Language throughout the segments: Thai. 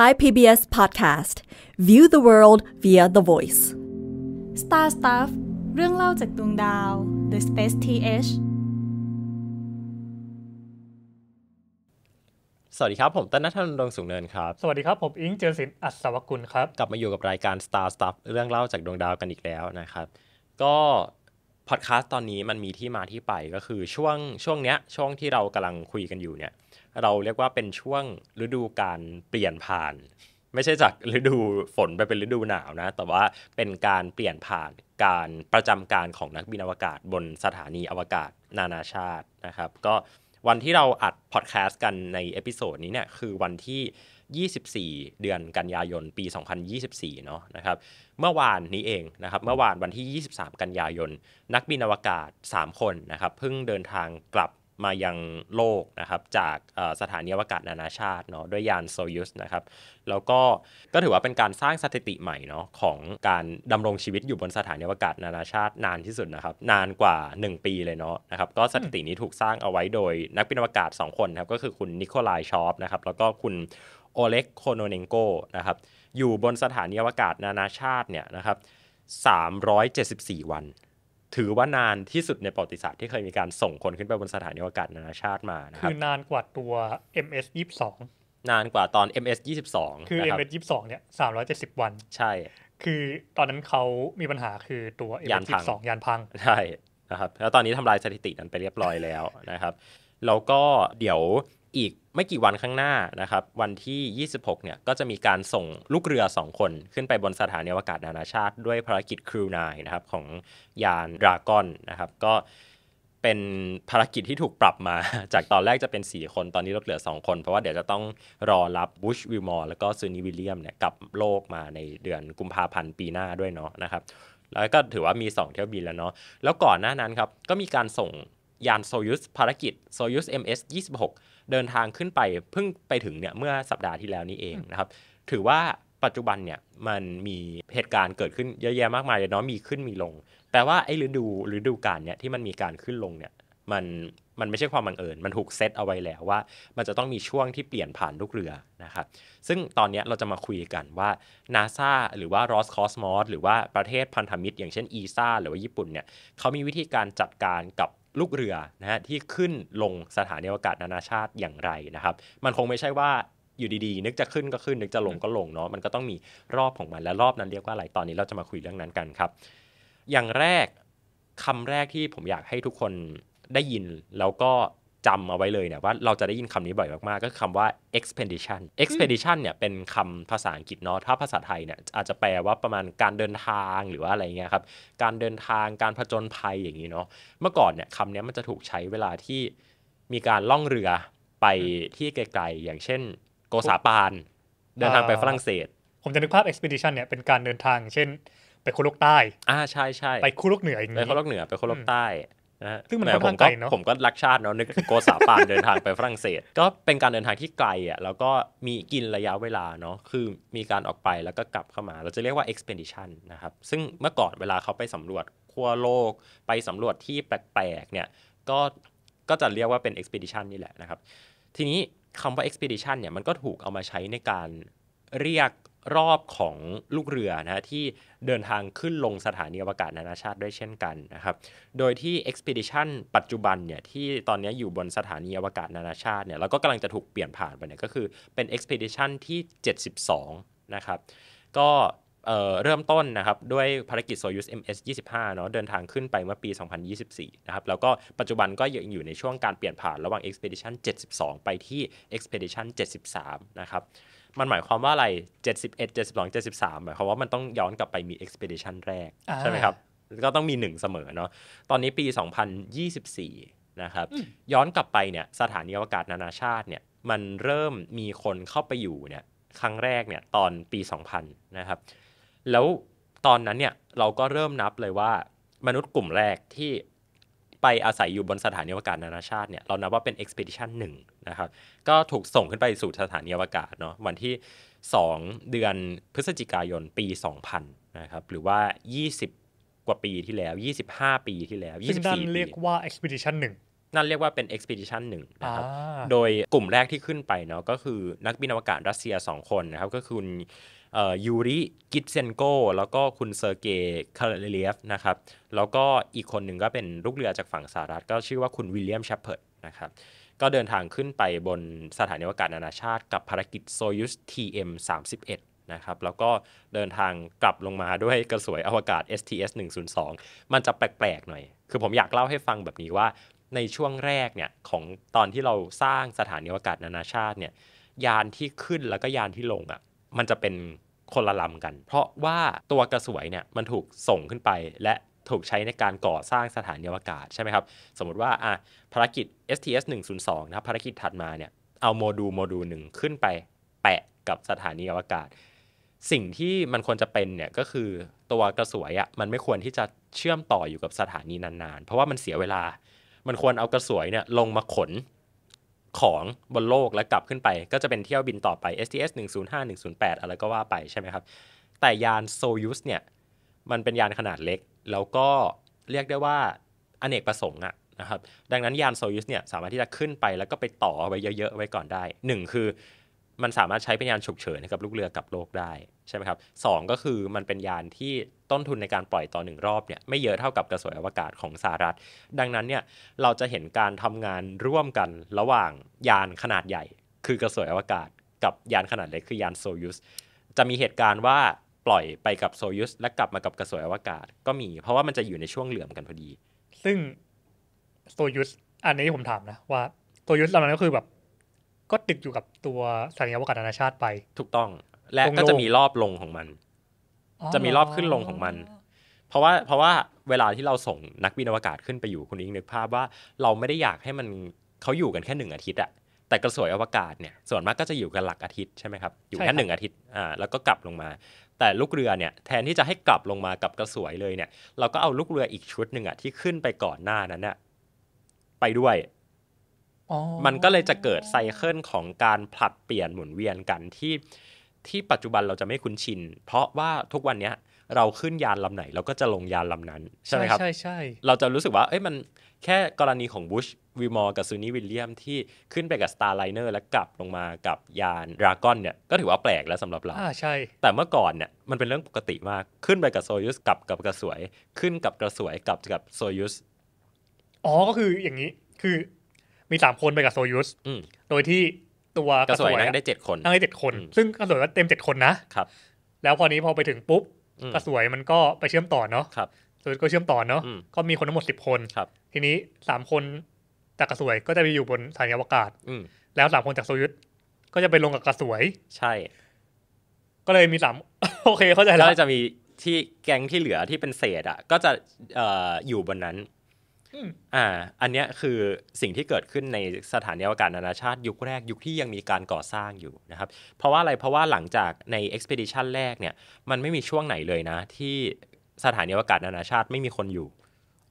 Thai PBS Podcast View the world via the voice Star Stuff เรื่องเล่าจากดวงดาว The Space TH สวัสดีครับ ผมต้นนัทธนท์งสูงเนิน ครับ สวัสดีครับ ผม อิงเจรสินอัศวกุล ครับ กลับมาอยู่กับรายการ Star Stuff เรื่องเล่าจากดวงดาวกันอีกแล้ว นะครับ ก็พอดแคสต์ตอนนี้มันมีที่มาที่ไป ก็คือช่วง ช่วง เนี้ย ช่วงที่เรากำลังคุยกันอยู่ เนี่ยเราเรียกว่าเป็นช่วงฤดูการเปลี่ยนผ่าน ไม่ใช่จากฤดูฝนไปเป็นฤดูหนาวนะ แต่ว่าเป็นการเปลี่ยนผ่านการประจำการของนักบินอวกาศบนสถานีอวกาศนานาชาตินะครับก็วันที่เราอัดพอดแคสต์กันในเอพิโซดนี้เนี่ยคือวันที่ 24 เดือนกันยายนปี 2024 เนาะนะครับ เมื่อวานนี้เองนะครับเมื่อวานวันที่ 23 กันยายน นักบินอวกาศ 3 คนนะครับเพิ่งเดินทางกลับมายังโลกนะครับจากสถานีอวกาศนานาชาติเนาะด้วยยานโซยุสนะครับแล้วก็ก็ถือว่าเป็นการสร้างสถิติใหม่เนาะของการดำรงชีวิตอยู่บนสถานีอวกาศนานาชาตินานที่สุดนะครับนานกว่า 1 ปีเลยเนาะนะครับก็สถิตินี้ถูกสร้างเอาไว้โดยนักบินอวกาศ 2 คนครับก็คือคุณนิโคลายชอปนะครับแล้วก็คุณโอเล็กโคโนเนงโกนะครับอยู่บนสถานีอวกาศนานาชาติเนี่ยนะครับ374 วันถือว่านานที่สุดในประวัติศาสตร์ที่เคยมีการส่งคนขึ้นไปบนสถานีอวกาศนานาชาติมานะครับคือนานกว่าตัว MS 22นานกว่าตอน MS 22คือ MS 22เนี่ย 370 วันใช่ คือตอนนั้นเขามีปัญหาคือตัว MS 22ยานพังใช่นะครับแล้วตอนนี้ทำลายสถิตินั้นไปเรียบร้อยแล้วนะครับ แล้วก็เดี๋ยวอีกไม่กี่วันข้างหน้านะครับวันที่ 26 เนี่ยก็จะมีการส่งลูกเรือ 2 คน ขึ้นไปบนสถานีอวกาศนานาชาติด้วยภารกิจครูนายนะครับของยานดราก้อนนะครับก็เป็นภารกิจที่ถูกปรับมาจากตอนแรกจะเป็น 4 คนตอนนี้ลดเหลือ 2 คน เพราะว่าเดี๋ยวจะต้องรอรับบุชวิลมอร์แล้วก็ซูนีวิลเลียมเนี่ยกลับโลกมาในเดือนกุมภาพันธ์ปีหน้าด้วยเนาะนะครับแล้วก็ถือว่ามี 2 เที่ยวบินแล้วเนาะแล้วก่อนหน้านั้นครับก็มีการส่งยานโซยุสภารกิจโซยุส MS 26 เดินทางขึ้นไปเพิ่งไปถึงเนี่ยเมื่อสัปดาห์ที่แล้วนี้เองนะครับถือว่าปัจจุบันเนี่ยมันมีเหตุการณ์เกิดขึ้นเยอะแยะมากมายเลยเนาะมีขึ้นมีลง แต่ว่าไอ้ฤดูฤดูการเนี่ยที่มันมีการขึ้นลงเนี่ยมันมันไม่ใช่ความบังเอิญมันถูกเซตเอาไว้แล้วว่า มันจะต้องมีช่วงที่เปลี่ยนผ่านลูกเรือนะครับซึ่งตอนนี้เราจะมาคุยกันว่า NASA หรือว่า Roscosmos หรือว่าประเทศพันธมิตร อย่างเช่น ESA หรือว่าญี่ปุ่นเนี่ยเขามีวิธีการจัดการกับลูกเรือนะฮะที่ขึ้นลงสถานีอวกาศนานาชาติอย่างไรนะครับ มันคงไม่ใช่ว่าอยู่ดีๆ นึกจะขึ้นก็ขึ้นนึกจะลงก็ลงเนาะมันก็ต้องมีรอบของมัน และรอบนั้นเรียกว่าอะไร ตอนนี้เราจะมาคุยเรื่องนั้นกันครับ อย่างแรก คำแรกที่ผมอยากให้ทุกคนได้ยินแล้วก็จำเอาไว้เลยเนี่ยว่าเราจะได้ยินคำนี้บ่อยมากๆก็คำว่า expedition expedition เนี่ยเป็นคำภาษาอังกฤษเนาะ ถ้าภาษาไทยเนี่ยอาจจะแปลว่าประมาณการเดินทางหรือว่าอะไรเงี้ยครับ การเดินทางการผจญภัยอย่างนี้เนาะเมื่อก่อนเนี่ยคำนี้มันจะถูกใช้เวลาที่มีการล่องเรือไปที่ไกลๆอย่างเช่น โกสาปาน เดินทางไปฝรั่งเศส ผมจะนึกภาพ expedition เนี่ยเป็นการเดินทางเช่นไปโคโลกใต้อ่าใช่ใช่ไปโคโลกเหนืออย่างนี้ไปโคโลกเหนือไปโคโลกใต้ซึ่งมันผมก็ผมก็รักชาติเนาะนึกถึงโกซาปานเดินทางไปฝรั่งเศส ก็เป็นการเดินทางที่ไกลอ่ะแล้วก็มีกินระยะเวลาเนาะคือมีการออกไปแล้วก็กลับเข้ามา เราจะเรียกว่า expedition นะครับซึ่งเมื่อก่อนเวลาเขาไปสำรวจขั้วโลกไปสำรวจที่แปลกๆเนี่ยก็ก็จะเรียกว่าเป็น expedition นี่แหละนะครับ ทีนี้คำว่า expedition เนี่ยมันก็ถูกเอามาใช้ในการเรียกรอบของลูกเรือนะที่เดินทางขึ้นลงสถานีอวกาศนานาชาติด้วยเช่นกันนะครับ โดยที่ Expedition ปัจจุบันเนี่ยที่ตอนนี้อยู่บนสถานีอวกาศนานาชาติเนี่ยแล้วก็กำลังจะถูกเปลี่ยนผ่านไปเนี่ยก็คือเป็น Expedition ที่ 72 นะครับ ก็เเริ่มต้นนะครับด้วยภารกิจโซยูส MS 25เนาะเดินทางขึ้นไปเมื่อปี 2024 นะครับแล้วก็ปัจจุบันก็ยังอยู่ในช่วงการเปลี่ยนผ่านระหว่าง Expedition 72 ไปที่ Expedition 73 นะครับมันหมายความว่าอะไร 71 72 73หมายความว่ามันต้องย้อนกลับไปมี expedition แรก ใช่ไหมครับ ก็ต้องมี1เสมอเนาะ ตอนนี้ปี 2024 นะครับ ย้อนกลับไปเนี่ยสถานีอวกาศนานาชาติเนี่ยมันเริ่มมีคนเข้าไปอยู่เนี่ยครั้งแรกเนี่ยตอนปี 2000 นะครับ แล้วตอนนั้นเนี่ยเราก็เริ่มนับเลยว่ามนุษย์กลุ่มแรกที่ไปอาศัยอยู่บนสถานีอวกาศนานาชาติเนี่ยเรานับว่าเป็น Expedition ันนึ่งะครับก็ถูกส่งขึ้นไปสู่สถานีอวกาศเนาะวันที่ 2 เดือนพฤศจิกายนปี 2000นะครับหรือว่า 20 กว่าปีที่แล้ว 25 ปีที่แล้ว 24ปีนั่นเรียกว่า Expedition ันนึ่งั่นเรียกว่าเป็น Expedition งนะครับโดยกลุ่มแรกที่ขึ้นไปเนาะก็คือนักบินอวกาศรัสเซีย 2 คนนะครับก็คือยูริ กิตเซนโกแล้วก็คุณเซอร์เกย์ คาเลียฟนะครับ แล้วก็อีกคนหนึ่งก็เป็นลูกเรือจากฝั่งสหรัฐก็ชื่อว่าคุณวิลเลียม แชปเพิร์ด นะครับ ก็เดินทางขึ้นไปบนสถานีวกาศนานาชาติ กับภารกิจโซยุส TM 31นะครับ แล้วก็เดินทางกลับลงมาด้วยกระสวยอวกาศ STS 102มันจะแปลกๆหน่อย คือผมอยากเล่าให้ฟังแบบนี้ว่าในช่วงแรกเนี่ยของตอนที่เราสร้างสถานีวกาศนานาชาติเนี่ยยานที่ขึ้นแล้วก็ยานที่ลงอะ่ะมันจะเป็นคนละลำกัน เพราะว่าตัวกระสวยเนี่ยมันถูกส่งขึ้นไป และถูกใช้ในการก่อสร้างสถานีอวกาศใช่ไหมครับสมมติว่าอ่ะภารกิจ STS 102นะครับภารกิจถัดมาเนี่ยเอาโมดูลโมดูลหนึ่งขึ้นไปแปะกับสถานีอวกาศสิ่งที่มันควรจะเป็นเนี่ยก็คือตัวกระสวยอะ่ะมันไม่ควรที่จะเชื่อมต่ออยู่กับสถานีนานๆ เพราะว่ามันเสียเวลามันควรเอากระสวยเนี่ยลงมาขนของบนโลกแล้วกลับขึ้นไปก็จะเป็นเที่ยวบินต่อไป STS 105 108อะไรก็ว่าไปใช่ไหมครับ แต่ยานโซยูสเนี่ย มันเป็นยานขนาดเล็กแล้วก็เรียกได้ว่าอเนกประสงค์อะนะครับดังนั้นยานโซยูสเนี่ยสามารถที่จะขึ้นไปแล้วก็ไปต่อไว้เยอะๆไว้ก่อนได้ 1 คือมันสามารถใช้เป็นยานฉุกเฉินให้กับลูกเรือกับโลกได้ใช่ไหมครับสก็คือมันเป็นยานที่ต้นทุนในการปล่อยต่อหนึ่งรอบเนี่ยไม่เยอะเท่ากับกระสวยอวกาศของสหรัฐ ดังนั้นเนี่ยเราจะเห็นการทำงานร่วมกันระหว่างยานขนาดใหญ่ คือกระสวยอวกาศกับยานขนาดเล็ก คือยานโซยุส จะมีเหตุการณ์ว่าปล่อยไปกับโซยุสและกลับมากับกระสวยอวกาศ ก็มี เพราะว่ามันจะอยู่ในช่วงเหลื่อมกันพอดี ซึ่งโซยุสอันนี้ผมถามนะว่าโซยุสอนนั้นก็คือแบบก็ติดอยู่กับตัวสถานีอวกาศนานาชาติไป ถูกต้อง และก็จะมีรอบลงของมัน จะมีรอบขึ้นลงของมัน เพราะว่าเพราะว่า เวลาที่เราส่งนักบินอวกาศขึ้นไปอยู่คุณอิงนึกภาพว่าเราไม่ได้อยากให้มันเขาอยู่กันแค่หนึ่งอาทิตย์อะ แต่กระสวยอวกาศเนี่ย ส่วนมากก็จะอยู่กันหลักอาทิตย์ใช่ไหมครับ อยู่แค่หนึ่งอาทิตย์อ่าแล้วก็กลับลงมา แต่ลูกเรือเนี่ยแทนที่จะให้กลับลงมากับกระสวยเลยเนี่ย เราก็เอาลูกเรืออีกชุดหนึ่งอะที่ขึ้นไปก่อนหน้านั้นเนี่ยไปด้วยมันก็เลยจะเกิดไซเคิลของการผลัดเปลี่ยนหมุนเวียนกันที่ ที่ปัจจุบันเราจะไม่คุ้นชิน เพราะว่าทุกวันเนี้ยเราขึ้นยานลำไหนเราก็จะลงยานลำนั้นใช่ไหมครับใช่ใช่ เราจะรู้สึกว่าเอ้ยมันแค่กรณีของบุช วิมอร์กับซูนี่วิลเลียม ที่ขึ้นไปกับสตาร์ไลเนอร์แล้วกลับลงมากับยานดราก้อนเนี่ยก็ถือว่าแปลกแล้วสำหรับเราอ่าใช่ แต่เมื่อก่อนเนี่ยมันเป็นเรื่องปกติมากขึ้นไปกับโซยุสกลับกับกระสวยขึ้นกับกระสวยกลับกับโซยุสอ๋อก็คืออย่างนี้คือมีสามคนไปกับโซยุสโดยที่ตัวกระสวยนั่งได้เจ็ดคนนั่งได้เจ็ดคน ซึ่งกระสวยก็เต็มเจ็ดคนนะ ครับ แล้วพอนี้พอไปถึงปุ๊บ กระสวยมันก็ไปเชื่อมต่อเนาะ ครับโซยุสก็เชื่อมต่อเนาะ ก็มีคนทั้งหมดสิบคนครับ ทีนี้สามคนจากกระสวยก็จะไปอยู่บนสถานีอวกาศ แล้วสามคนจากโซยุสก็จะไปลงกับกระสวย ใช่ ก็เลยมีสามโอเค เข้าใจแล้ว ก็จะมีที่แก๊งที่เหลือที่เป็นเศษอ่ะ ก็จะอยู่บนนั้นอ่าอันเนี้ยคือสิ่งที่เกิดขึ้นในสถานีอวกาศนานาชาติ ยุคแรก ยุคที่ยังมีการก่อสร้างอยู่นะครับ เพราะว่าอะไรเพราะว่าหลังจากใน expedition แรกเนี่ยมันไม่มีช่วงไหนเลยนะ ที่สถานีอวกาศนานาชาติไม่มีคนอยู่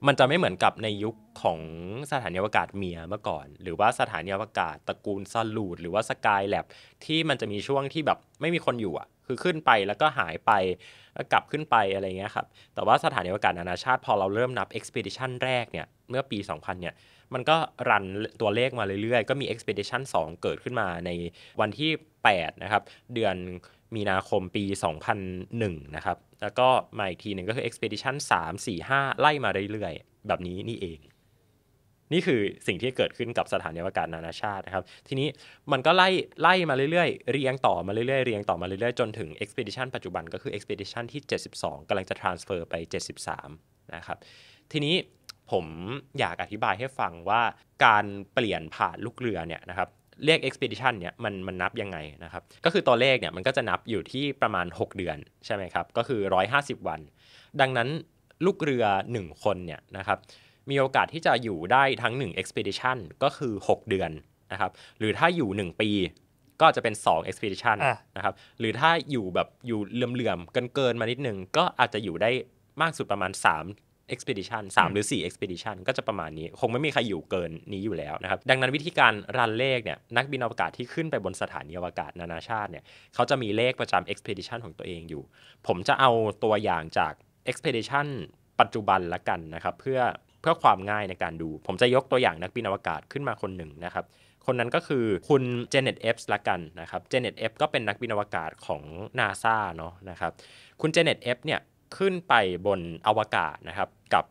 มันจะไม่เหมือนกับในยุคของสถานีอวกาศเมียเมื่อก่อน หรือว่าสถานีอวกาศตระกูลซาลูดหรือว่าสกายแลบที่มันจะมีช่วงที่แบบไม่มีคนอยู่อ่ะ คือขึ้นไปแล้วก็หายไปแล้วกลับขึ้นไปอะไรเงี้ยครับ แต่ว่าสถานีอวกาศนานาชาติพอเราเริ่มนับ Expedition แรกเนี่ย เมื่อปี 2000เนี่ยมันก็รันตัวเลขมาเรื่อยๆ ก็มี Expedition 2 เกิดขึ้นมาในวันที่8นะครับเดือนมีนาคมปี 2001 นะครับแล้วก็มาอีกทีหนึ่งก็คือ Expedition 3 4 5 ไล่มาเรื่อยๆ แบบนี้นี่เอง นี่คือสิ่งที่เกิดขึ้นกับสถานีววกาศนานาชาตินะครับ ทีนี้มันก็ไล่ไล่มาเรื่อยๆเรียงต่อมาเรื่อยๆเรียงต่อมาเรื่อย ๆ จนถึง Expedition ปัจจุบันก็คือ Expedition ที่ 72กำลังจะ transfer ไป 73นะครับทีนี้ผมอยากอธิบายให้ฟังว่าการเปลี่ยนผ่านลูกเรือเนี่ยนะครับเรียก expedition เนี่ยมันมันนับยังไงนะครับ ก็คือตัวเลขเนี่ยมันก็จะนับอยู่ที่ประมาณ 6 เดือน ใช่ไหมครับ ก็คือ 150 วัน ดังนั้นลูกเรือ 1 คนเนี่ยนะครับมีโอกาสที่จะอยู่ได้ทั้ง 1 expedition ก็คือ 6 เดือนนะครับหรือถ้าอยู่ 1 ปีก็จะเป็น 2 expedition นะครับหรือถ้าอยู่แบบอยู่เลื่อมๆเกินๆมานิดนึงก็อาจจะอยู่ได้มากสุดประมาณ 3 Expedition 3 หรือ 4 Expedition ก็จะประมาณนี้ คงไม่มีใครอยู่เกินนี้อยู่แล้วนะครับดังนั้นวิธีการรันเลขเนี่ยนักบินอวกาศที่ขึ้นไปบนสถานีอวกาศนานาชาติเนี่ยเขาจะมีเลขประจำ Expedition ของตัวเองอยู่ ผมจะเอาตัวอย่างจาก Expedition ปัจจุบันละกันนะครับเพื่อเพื่อความง่ายในการดู ผมจะยกตัวอย่างนักบินอวกาศขึ้นมาคนหนึ่งนะครับคนนั้นก็คือคุณเจเน็ตเอฟส์ละกันนะครับเจเน็ตเอฟก็เป็นนักบินอวกาศของนาซาเนาะนะครับคุณเจเน็ตเอฟเนี่ยขึ้นไปบนอวกาศนะครับ กับ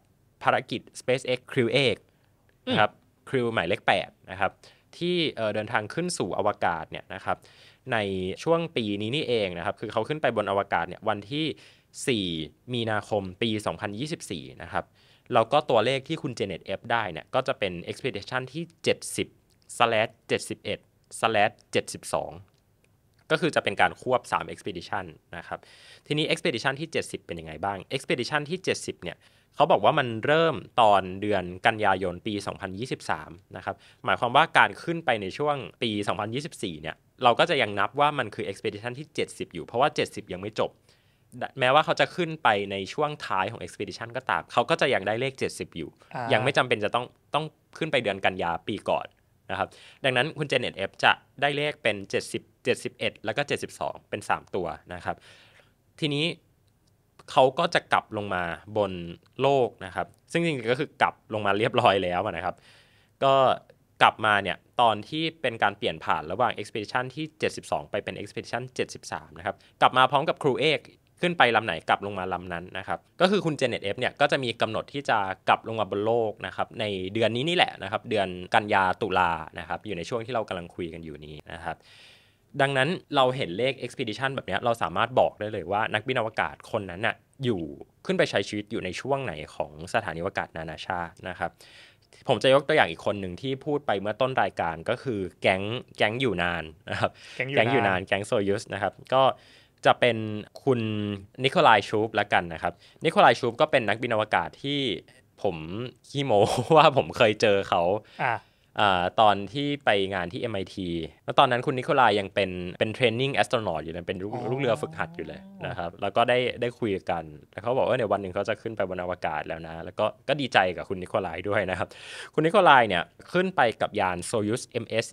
ภารกิจ SpaceX Crew 8นะครับ Crew หมายเลข8นะครับ ที่เดินทางขึ้นสู่อวกาศเนี่ยนะครับในช่วงปีนี้นี่เองนะครับ คือเขาขึ้นไปบนอวกาศเนี่ยวันที่ 4 มีนาคมปี 2024 นะครับแล้วก็ตัวเลขที่คุณเจเน็ตเอฟได้เนี่ยก็จะเป็น expedition ที่ 70 71 72ก็คือจะเป็นการควบ 3 Expedition นะครับทีนี้ Expedition ที่70 เป็นยังไงบ้าง Expedition ที่70เนี่ยเขาบอกว่ามันเริ่มตอนเดือนกันยายนปี 2023นะครับหมายความว่าการขึ้นไปในช่วงปี 2024เนี่ยเราก็จะยังนับว่ามันคือ Expedition ที่ 70อยู่เพราะว่า 70 ยังไม่จบ แม้ว่าเขาจะขึ้นไปในช่วงท้ายของ Expedition ก็ตามเขาก็จะยังได้เลข 70 อยู่ยังไม่จำเป็นจะต้องต้องขึ้นไปเดือนกันยาปีก่อนนะครับดังนั้นคุณเเจ็ตเอฟจะได้เลขเป็น70 71 แล้วก็ 72 เป็น 3 ตัวนะครับ ทีนี้เขาก็จะกลับลงมาบนโลกนะครับ ซึ่งจริงๆก็คือกลับลงมาเรียบร้อยแล้วนะครับ ก็กลับมาเนี่ยตอนที่เป็นการเปลี่ยนผ่านระหว่าง Expedition ที่ 72 ไปเป็น Expedition 73 นะครับ กลับมาพร้อมกับครูเอกขึ้นไปลำไหนกลับลงมาลำนั้นนะครับก็คือคุณเจเน็ตเอฟเนี่ยก็จะมีกำหนดที่จะกลับลงมาบนโลกนะครับในเดือนนี้นี่แหละนะครับเดือนกันยาตุลานะครับ อยู่ในช่วงที่เรากำลังคุยกันอยู่นี้นะครับ ดังนั้นเราเห็นเลข expedition แบบนี้เราสามารถบอกได้เลยว่านักบินอวกาศคนนั้นน่ะอยู่ขึ้นไปใช้ชีวิตอยู่ในช่วงไหนของสถานีอวกาศนานาชาตินะครับ ผมจะยกตัวอย่างอีกคนหนึ่งที่พูดไปเมื่อต้นรายการก็คือแก๊งแก๊งอยู่นานนะครับแก๊งอยู่นานแก๊งโซยุสนะครับก็จะเป็นคุณนิโคลายชูฟละกันนะครับนิโคลายชูบก็เป็นนักบินอวกาศที่ผมขี้โม ว่าผมเคยเจอเขาอตอนที่ไปงานที่ MIT แล้วตอนนั้นคุณนิโคลายยังเป็นเป็นเทรนนิ่งแอสโตรนอตอยู่เลยเป็นลูกเรือฝึกหัดอยู่เลยนะครับแล้วก็ได้ได้คุยกันแล้วเขาบอกว่าเดี๋ยววันหนึ่งเขาจะขึ้นไปบนอวกาศแล้วนะแล้วก็ก็ดีใจกับคุณนิโคลายด้วยนะครับ คุณนิโคลายเนี่ยขึ้นไปกับยานโซยูส MS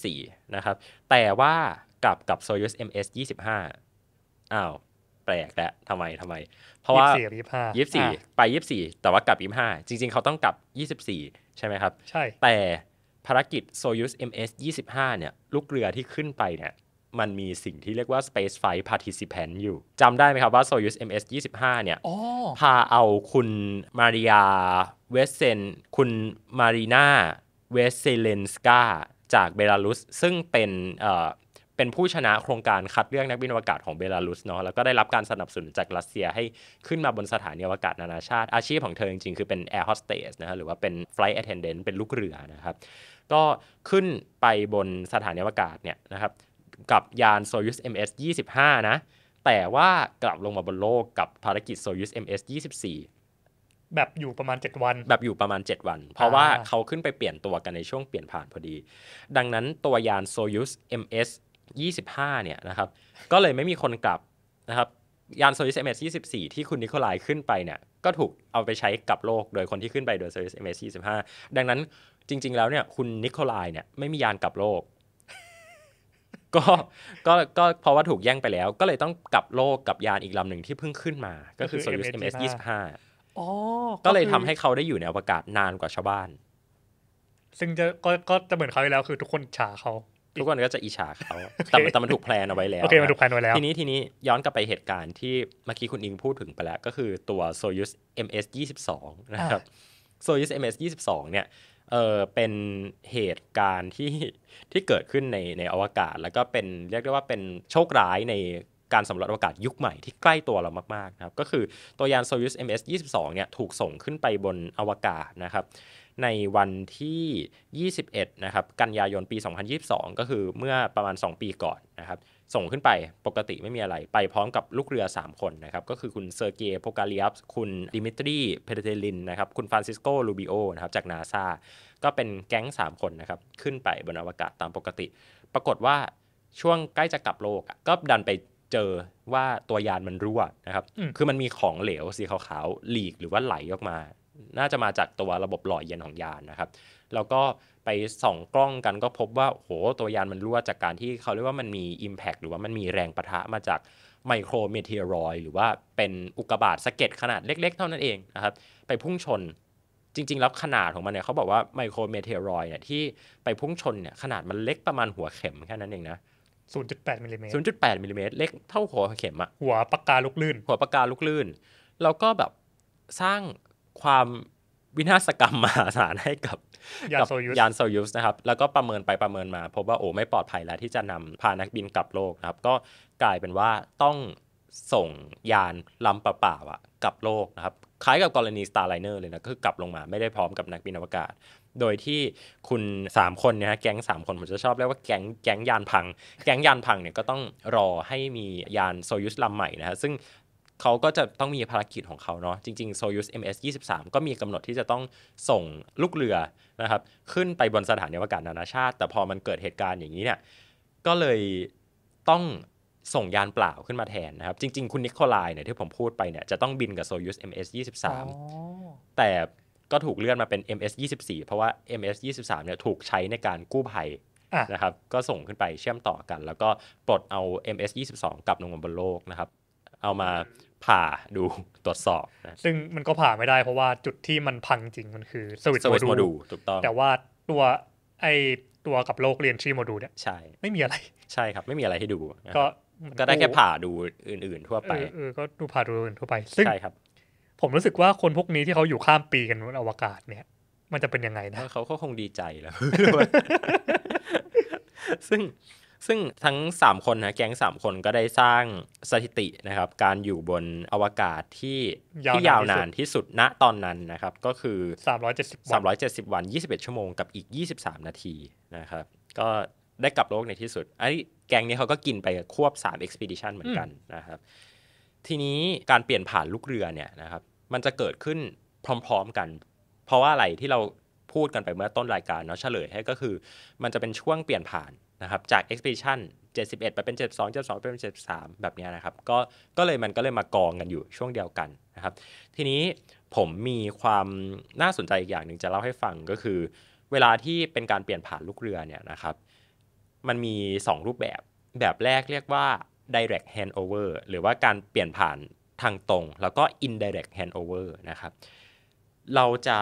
24นะครับแต่ว่ากลับกับโซยูส MS 25อ้าว แปลกแล้วทำไมทำไม เพราะว่ายี่สิบห้ายี่สี่ไปยี่สี่แต่ว่ากลับยี่ห้าจริง ๆเขาต้องกลับยี่สิบสี่ใช่ไหมครับใช่แต่ภารกิจโซยูส MS 25เนี่ย ลูกเรือที่ขึ้นไปเนี่ย มันมีสิ่งที่เรียกว่า Space Flight Participant อยู่จำได้ไหมครับว่า Soyuz MS 25เนี่ยพาเอาคุณมาริยาเวสเซน คุณมารีนาเวสเซเลนสกาจากเบลารุสซึ่งเป็นเป็นผู้ชนะโครงการคัดเลือกนักบินอวกาศของเบลารุสเนาะแล้วก็ได้รับการสนับสนุนจากรัสเซียให้ขึ้นมาบนสถานีอวกาศนานาชาติอาชีพของเธอจริงๆ คือเป็นแอร์โฮสเตสนะฮะหรือว่าเป็นฟลายแอทเทนเดนต์เป็นลูกเรือนะครับก็ขึ้นไปบนสถานีอวกาศเนี่ยนะครับกับยานโซยุส MS 25 นะ แต่ว่ากลับลงมาบนโลกกับภารกิจโซยุส MS 24แบบอยู่ประมาณ 7 วัน แบบอยู่ประมาณ 7 วัน เพราะว่าเขาขึ้นไปเปลี่ยนตัวกันในช่วงเปลี่ยนผ่านพอดี ดังนั้นตัวยานโซยุส MS 25เนี่ยนะครับ ก็เลยไม่มีคนกลับนะครับ ยานโซลิสเอเมส24 ที่คุณนิโคลายขึ้นไปเนี่ย ก็ถูกเอาไปใช้กับโลกโดยคนที่ขึ้นไปโดยโซลิสเอเมส25 ดังนั้นจริง ๆ แล้วเนี่ย คุณนิโคลายเนี่ย ไม่มียานกลับโลก ก็ก็ก็เพราะว่าถูกแย่งไปแล้ว ก็เลยต้องกลับโลกกับยานอีกลำหนึ่งที่เพิ่งขึ้นมาก็คือโซลิสเอเมส25ก็เลยทำให้เขาได้อยู่ในอวกาศนานกว่าชาวบ้าน ซึ่งจะก็ก็จะเหมือนเขาไปแล้วคือทุกคนฉาเขาทุกคนก็จะอิจฉาเขาแต่แต่มันถูกแพลนเอาไว้แล้ว โอเค มันถูกแพลนไว้แล้ว ทีนี้ทีนี้ย้อนกลับไปเหตุการณ์ที่เมื่อกี้คุณอิงพูดถึงไปแล้วก็คือตัว Soyuz MS 22นะครับ s o ย u ส MS 22เนี่ยเออเป็นเหตุการณ์ที่ที่เกิดขึ้นในในอวกาศ แล้วก็เป็นเรียกได้ว่าเป็นโชคร้ายในการสำรวจอวกาศยุคใหม่ที่ใกล้ตัวเรามากๆนะครับ ก็คือตัวยาน Soyuz MS 22เนี่ยถูกส่งขึ้นไปบนอวกาศนะครับในวันที่ 21 นะครับ กันยายนปี 2022 ก็คือเมื่อประมาณ 2 ปีก่อนนะครับ ส่งขึ้นไปปกติไม่มีอะไร ไปพร้อมกับลูกเรือ 3 คนนะครับ ก็คือคุณเซอร์เกย์โพกาเลียฟคุณดิมิทรีเพเดลิน นะครับ คุณฟรานซิสโก ลูบิโอ นะครับ จากนาซาก็เป็นแก๊ง3 คน นะครับ ขึ้นไปบนอวกาศตามปกติ ปรากฏว่าช่วงใกล้จะกลับโลก ก็ดันไปเจอว่าตัวยานมันรั่ว นะครับ คือมันมีของเหลวสีขาวๆ หลีกหรือว่าไหลออกมาน่าจะมาจากตัวระบบหล่อเย็นของยานนะครับ แล้วก็ไปส่องกล้องกันก็พบว่าโหตัวยานมันรั่วจากการที่เขาเรียกว่ามันมี Impact หรือว่ามันมีแรงประทะมาจากไมโครเมเทียรอยหรือว่าเป็นอุกกาบาตสะเก็ดขนาดเล็กๆ เท่านั้นเองนะครับ ไปพุ่งชนจริงๆ แล้วขนาดของมันเนี่ยเขาบอกว่าไมโครเมเทียรอยเนี่ยที่ไปพุ่งชนเนี่ยขนาดมันเล็กประมาณหัวเข็มแค่นั้นเองนะ0.8มิลิเมตร0.8มิลิเมตรเล็กเท่าหัวเข็มอะหัวปากกาลูกลื่น หัวปากกาลูกลื่น แล้วก็แบบสร้างความวินาศกรรมมหาศาลให้กับนโซยานโซยุสนะครับ แล้วก็ประเมินไปประเมินมา พบว่าโอ้ไม่ปลอดภัยแล้วที่จะนำพานักบินกลับโลกนะครับ ก็กลายเป็นว่าต้องส่งยานลำเปล่าๆะกลับโลกนะครับคล้ายกับกรณี Starliner เลยนะคือกลับลงมาไม่ได้พร้อมกับนักบินอวกาศ โดยที่คุณ 3 คนเนี่ยฮะแก๊ง3 คน ผมจะชอบเรียกว่าแก๊งแก๊งยานพัง แก๊งยานพังเนี่ยก็ต้องรอให้มียานโซยุสลำใหม่นะฮะซึ่งเขาก็จะต้องมีภารกิจของเขาเนาะจริง ๆ Soyuz MS 23ก็มีกำหนดที่จะต้องส่งลูกเรือนะครับขึ้นไปบนสถานีอวกาศนานาชาติ แต่พอมันเกิดเหตุการณ์อย่างนี้เนี่ยก็เลยต้องส่งยานเปล่าขึ้นมาแทนนะครับ จริงๆคุณนิโคลายเนี่ยที่ผมพูดไปเนี่ยจะต้องบินกับ Soyuz MS 23แต่ก็ถูกเลื่อนมาเป็น MS 24เพราะว่า MS 23เนี่ยถูกใช้ในการกู้ภัยนะครับก็ส่งขึ้นไปเชื่อมต่อกัน แล้วก็ปลดเอา MS 22กลับลงบนโลกนะครับ เอามาผ่าดูตรวจสอบ ซึ่งมันก็ผ่าไม่ได้เพราะว่าจุดที่มันพังจริง มันคือสวิตช์โมดูลถูกต้องแต่ว่าตัว ไอตัวกับโลกเรียนชีโมดูลเนี่ยใช่ไม่มีอะไรใช่ครับ ไม่มีอะไรให้ดูก็ก็ได้แค่ผ่าดูอื่นๆ ทั่วไปเออก็ดูผ่าดูอื่นทั่วไป ซึ่งใช่ครับ ผมรู้สึกว่าคนพวกนี้ที่เขาอยู่ข้ามปีกันบนอวกาศเนี่ย มันจะเป็นยังไงนะ เขาเขาคงดีใจแล้ว ซึ่งซึ่งทั้ง 3 คนนะแก๊ง3คนก็ได้สร้างสถิตินะครับ การอยู่บนอวกาศที่ที่ยาวนานที่สุดณตอนนั้นนะครับ ก็คือ370วัน370 วัน 21 ชั่วโมงกับอีก 23 นาทีนะครับ ก็ได้กลับโลกในที่สุดไอ้แก๊งนี้เขาก็กินไปควบ3 Expedition เหมือนกันนะครับ ทีนี้การเปลี่ยนผ่านลูกเรือเนี่ยนะครับ มันจะเกิดขึ้นพร้อมๆกัน เพราะว่าอะไรที่เราพูดกันไปเมื่อต้นรายการเนาะเฉลยให้ก็คือ มันจะเป็นช่วงเปลี่ยนผ่านนะครับจาก Expedition 71ไปเป็น 72 72ไปเป็น 73 แบบนี้นะครับก็ก็เลยมันก็เลยมากองกันอยู่ช่วงเดียวกันนะครับ ทีนี้ผมมีความน่าสนใจอีกอย่างหนึ่งจะเล่าให้ฟังก็คือ เวลาที่เป็นการเปลี่ยนผ่านลูกเรือเนี่ยนะครับ มันมี 2 รูปแบบแบบแรกเรียกว่า direct handover หรือว่าการเปลี่ยนผ่านทางตรง แล้วก็ indirect handover นะครับเราจะ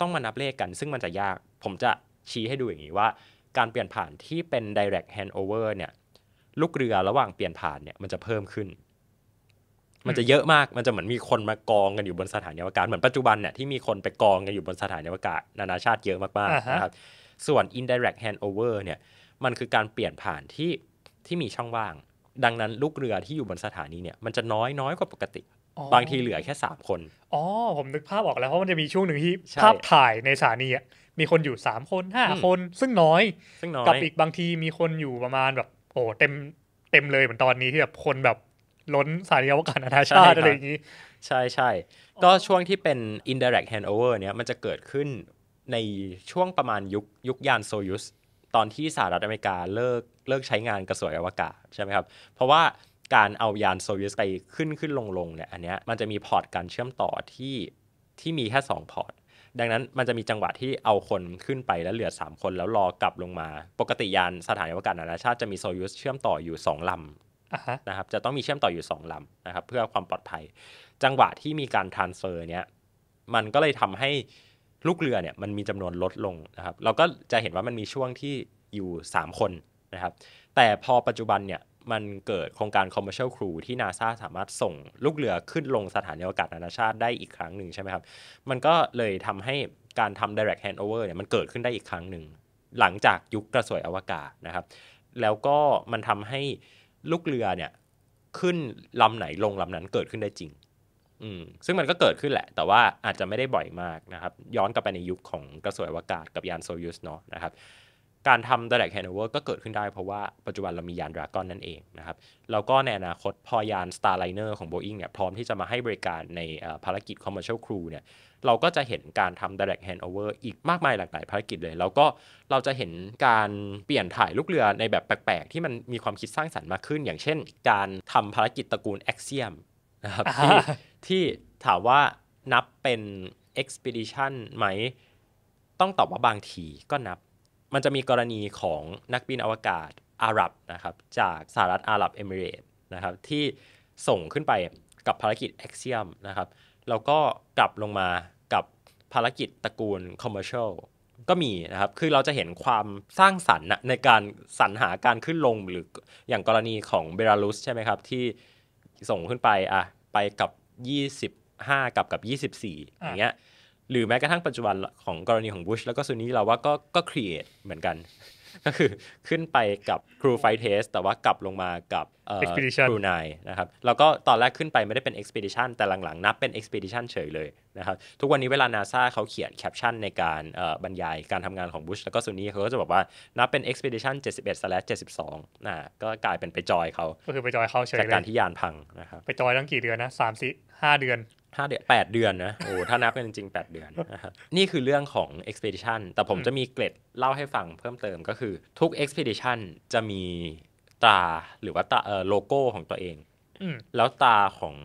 ต้องมานับเลขกัน ซึ่งมันจะยากผมจะชี้ให้ดูอย่างนี้ว่าการเปลี่ยนผ่านที่เป็น direct handover เนี่ย ลูกเรือระหว่างเปลี่ยนผ่านเนี่ยมันจะเพิ่มขึ้นมันจะเยอะมากมันจะเหมือนมีคนมากองกันอยู่บนสถานีอวกาศเหมือนปัจจุบันเนี่ยที่มีคนไปกองกันอยู่บนสถานีอวกาศ นานาชาติเยอะมากๆนะครับส่วน indirect handover เนี่ย มันคือการเปลี่ยนผ่านที่ที่มีช่องว่าง ดังนั้นลูกเรือที่อยู่บนสถานีเนี่ยมันจะน้อยน้อยกว่าปกติ บางทีเหลือแค่3คนอ๋อผมนึกภาพออกแล้วเพราะมันจะมีช่วงหนึ่งที่ภาพถ่ายในสถานีอะมีคนอยู่สามคนห้าคนซึ่งน้อยซึ่งน้อย กับอีกบางทีมีคนอยู่ประมาณแบบโอ้เต็มเต็มเลยเหมือนตอนนี้ ที่แบบคนแบบล้นสายอวกาศนานาชาติอะไรอย่างนี้ ใช่ใช่ก็ช่วงที่เป็น indirect handover เนี้ยมันจะเกิดขึ้นในช่วงประมาณยุคยุคยานโซยุสตอนที่สหรัฐอเมริกาเลิกเลิกใช้งานกระสวยอวกาศใช่ไหมครับ เพราะว่าการเอายานโซยุสไปขึ้นขึ้นลงลงเนี่ยอันเนี้ยมันจะมีพอร์ตการเชื่อมต่อที่ที่มีแค่2พอร์ตดังนั้นมันจะมีจังหวะที่เอาคนขึ้นไปแล้วเหลือ 3 คนแล้วรอกลับลงมา ปกติยานสถานีอวกาศนานาชาติจะมีโซยูสเชื่อมต่ออยู่ 2 ลำนะครับจะต้องมีเชื่อมต่ออยู่ 2 ลำนะครับเพื่อความปลอดภัย จังหวะที่มีการทรานเฟอร์เนี้ยมันก็เลยทำให้ลูกเรือเนี่ยมันมีจำนวนลดลงนะครับเราก็จะเห็นว่ามันมีช่วงที่อยู่ 3 คนนะครับแต่พอปัจจุบันเนี่ยมันเกิดโครงการ Commercial Crew ที่นาซาสามารถส่งลูกเรือขึ้นลงสถานีอวกาศนานาชาติได้อีกครั้งหนึ่งใช่ไหมครับ มันก็เลยทำให้การทำ direct handover เนี่ยมันเกิดขึ้นได้อีกครั้งหนึ่งหลังจากยุคกระสวยอวกาศนะครับ แล้วก็มันทำให้ลูกเรือเนี่ยขึ้นลำไหนลงลำนั้นเกิดขึ้นได้จริงอืมซึ่งมันก็เกิดขึ้นแหละ แต่ว่าอาจจะไม่ได้บ่อยมากนะครับ ย้อนกลับไปในยุคของกระสวยอวกาศกับยานโซยูสเนาะนะครับการทำ direct handover ก็เกิดขึ้นได้เพราะว่าปัจจุบันเรามียานดราก้อนนั่นเองนะครับแล้วก็ในอนาคตพอยาน Starliner ของ Boeing เนี่ยพร้อมที่จะมาให้บริการในภารกิจ commercial crew เนี่ยเราก็จะเห็นการทำ direct handover อีกมากมายหลากหลายภารกิจเลย แล้วก็เราจะเห็นการเปลี่ยนถ่ายลูกเรือในแบบแปลกๆ ที่มันมีความคิดสร้างสรรค์มากขึ้น อย่างเช่นการทำภารกิจตระกูล Axiom นะครับที่ที่ถามว่านับเป็น expedition ไหมต้องตอบว่าบางทีก็นับมันจะมีกรณีของนักบินอวกาศอาหรับนะครับ จากสหรัฐอาหรับเอมิเรตนะครับที่ส่งขึ้นไปกับภารกิจอ็กซียมนะครับแล้วก็กลับลงมากับภารกิจตระกูลคอมเมอร์เชลก็มีนะครับ คือเราจะเห็นความสร้างสรรค์ในการสรรหาการขึ้นลงหรืออย่างกรณีของเบลารุสใช่ไหมครับ ที่ส่งขึ้นไปอ่ะไปกับ 25 กับกับ 24 อย่างเงี้ยหรือแม้กระทั่งปัจจุบันของกรณีของบุชแล้วก็ซูนี่เราว่าก็ก็ครีเอทเหมือนกัน ก็คือขึ้นไปกับครูไฟเทสแต่ว่ากลับลงมากับครูนายนะครับแล้วก็ตอนแรกขึ้นไปไม่ได้เป็นเอ็กซ์เพดิชันแต่หลังๆนับเป็นเอ็กซ์เพดิชันเฉยเลยนะครับทุกวันนี้เวลานาซาเขาเขียนแคปชั่นในการบรรยายการทำงานของบุชแล้วก็ซูนี่เขาก็จะบอกว่านับเป็น Expedition 71/72นะก็กลายเป็นไปจอยเขาก็คือไปจอยเขาเฉยจากการที่ยานพังนะครับไปจอยตั้งกี่เดือนนะสามสี่ห้าเดือนห้าเดือนแปดเดือนนะโอ้ถ้านับกันจริงๆ8เดือนนะครับนี่คือเรื่องของ Expedition แต่ผมจะมีเกร็ดเล่าให้ฟังเพิ่มเติมก็คือทุก Expedition จะมีตาหรือว่าตาโลโก้ของตัวเองแล้วตาของ